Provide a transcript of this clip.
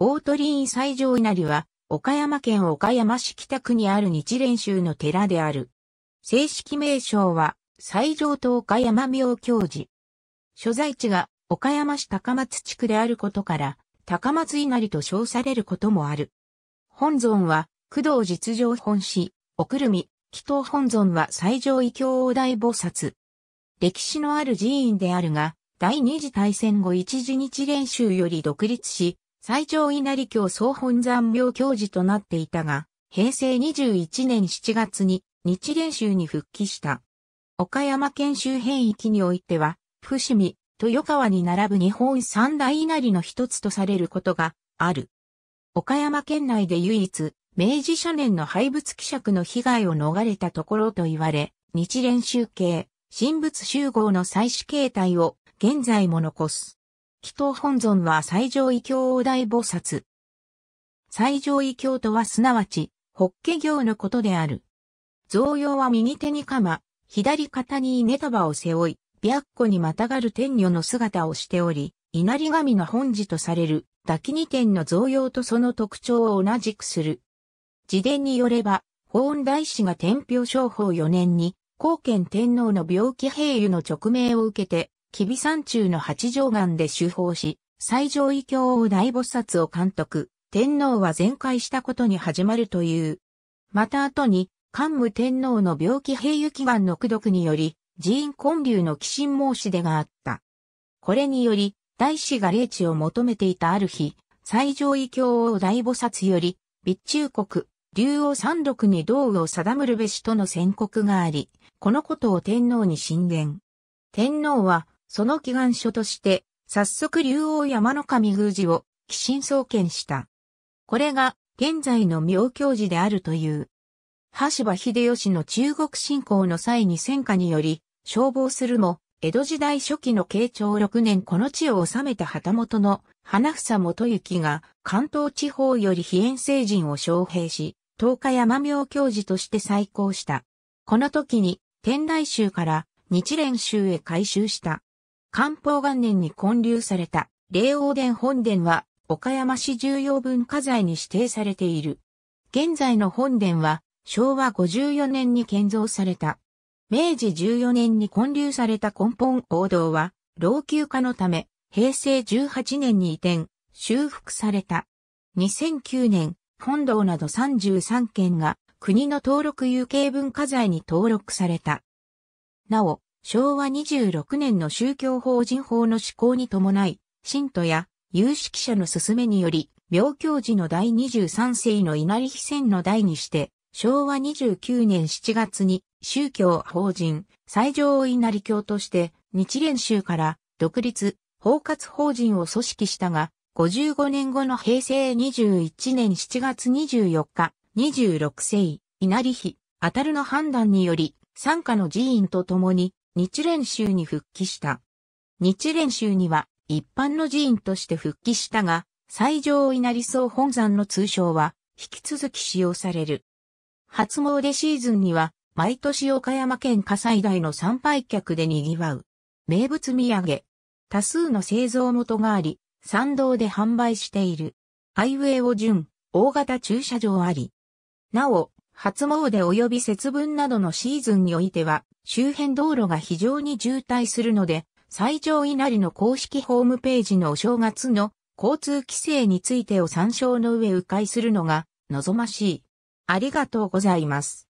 大鳥居西条稲荷は、岡山県岡山市北区にある日蓮宗の寺である。正式名称は、西条と岡山明教寺。所在地が岡山市高松地区であることから、高松稲荷と称されることもある。本尊は、工藤実情本師、おくるみ、祈祷本尊は西条異教王大菩薩。歴史のある寺院であるが、第二次大戦後一時日蓮宗より独立し、最上稲荷教総本山廟教授となっていたが、平成21年7月に日蓮宗に復帰した。岡山県周辺域においては、伏見、豊川に並ぶ日本三大稲荷の一つとされることがある。岡山県内で唯一、明治初年の廃仏希釈の被害を逃れたところと言われ、日蓮宗系、神仏集合の祭祀形態を現在も残す。祈祷本尊は最上位教大菩薩。最上位教とはすなわち、法華行のことである。贈用は右手に鎌、左肩に稲束を背負い、白虎にまたがる天女の姿をしており、稲荷神の本寺とされる、抱き二天の贈用とその特徴を同じくする。自伝によれば、法恩大師が天平商法4年に、高賢天皇の病気平癒の勅命を受けて、吉備山中の八丈岩で修法し、最上位教王大菩薩を監督、天皇は全壊したことに始まるという。また後に、桓武天皇の病気平行岩の苦毒により、寺院建立の寄進申し出があった。これにより、大師が霊地を求めていたある日、最上位教王大菩薩より、備中国、竜王三六に道具を定むるべしとの宣告があり、このことを天皇に進言。天皇は、その祈願書として、早速竜王山の神宮寺を、寄進創建した。これが、現在の妙教寺であるという。羽柴秀吉の中国侵攻の際に戦火により、消防するも、江戸時代初期の慶長6年この地を治めた旗本の花房元行が関東地方より非遠征人を招聘し、東海山明教寺として再興した。この時に天台宗から日蓮宗へ改修した。漢方元年に建立された、霊王殿本殿は、岡山市重要文化財に指定されている。現在の本殿は、昭和54年に建造された。明治14年に建立された根本王道は、老朽化のため、平成18年に移転、修復された。2009年、本堂など33件が国の登録有形文化財に登録された。なお、昭和26年の宗教法人法の施行に伴い、信徒や有識者の勧めにより、明教寺の第23世の稲荷非戦の代にして、昭和29年7月に宗教法人最上稲荷教として日蓮宗から独立、包括法人を組織したが、55年後の平成21年7月24日、26世、稲荷非、当たるの判断により、参加の寺院とともに日蓮宗に復帰した。日蓮宗には一般の寺院として復帰したが、最上稲荷総本山の通称は引き続き使用される。初詣シーズンには毎年岡山県火災台の参拝客で賑わう。名物土産。多数の製造元があり、参道で販売している。アイウェイを順、大型駐車場あり。なお、初詣及び節分などのシーズンにおいては、周辺道路が非常に渋滞するので、最上稲荷の公式ホームページのお正月の交通規制についてを参照の上迂回するのが望ましい。ありがとうございます。